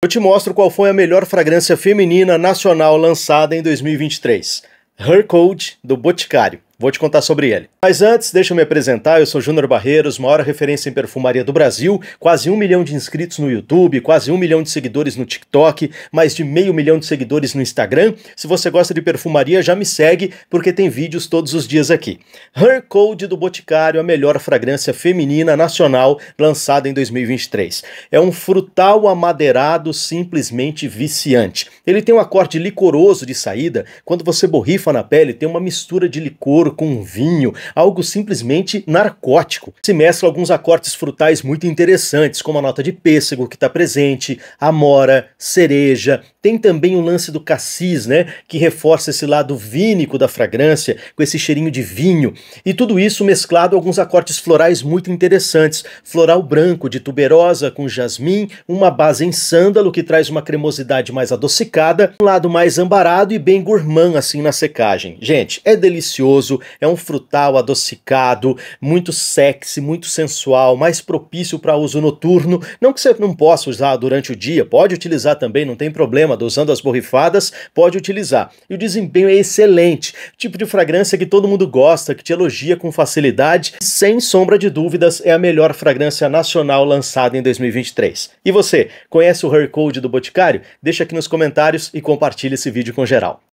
Eu te mostro qual foi a melhor fragrância feminina nacional lançada em 2023. Her Code, do Boticário. Vou te contar sobre ele. Mas antes, deixa eu me apresentar. Eu sou Júnior Barreiros, maior referência em perfumaria do Brasil, quase um milhão de inscritos no YouTube, quase um milhão de seguidores no TikTok, mais de meio milhão de seguidores no Instagram. Se você gosta de perfumaria, já me segue, porque tem vídeos todos os dias aqui. Her Code do Boticário, a melhor fragrância feminina nacional lançada em 2023. É um frutal amadeirado simplesmente viciante. Ele tem um acorde licoroso de saída. Quando você borrifa na pele, tem uma mistura de licor licor com vinho, algo simplesmente narcótico. Se mescla alguns acortes frutais muito interessantes, como a nota de pêssego que está presente, amora, cereja. Tem também o lance do cassis, né, que reforça esse lado vínico da fragrância, com esse cheirinho de vinho. E tudo isso mesclado a alguns acortes florais muito interessantes. Floral branco de tuberosa com jasmim, uma base em sândalo que traz uma cremosidade mais adocicada, um lado mais ambarado e bem gourmand assim na secagem. Gente, é delicioso, é um frutal adocicado, muito sexy, muito sensual, mais propício para uso noturno. Não que você não possa usar durante o dia, pode utilizar também, não tem problema, dosando as borrifadas, pode utilizar. E o desempenho é excelente, tipo de fragrância que todo mundo gosta, que te elogia com facilidade, sem sombra de dúvidas, é a melhor fragrância nacional lançada em 2023. E você, conhece o Hair Code do Boticário? Deixa aqui nos comentários e compartilha esse vídeo com geral.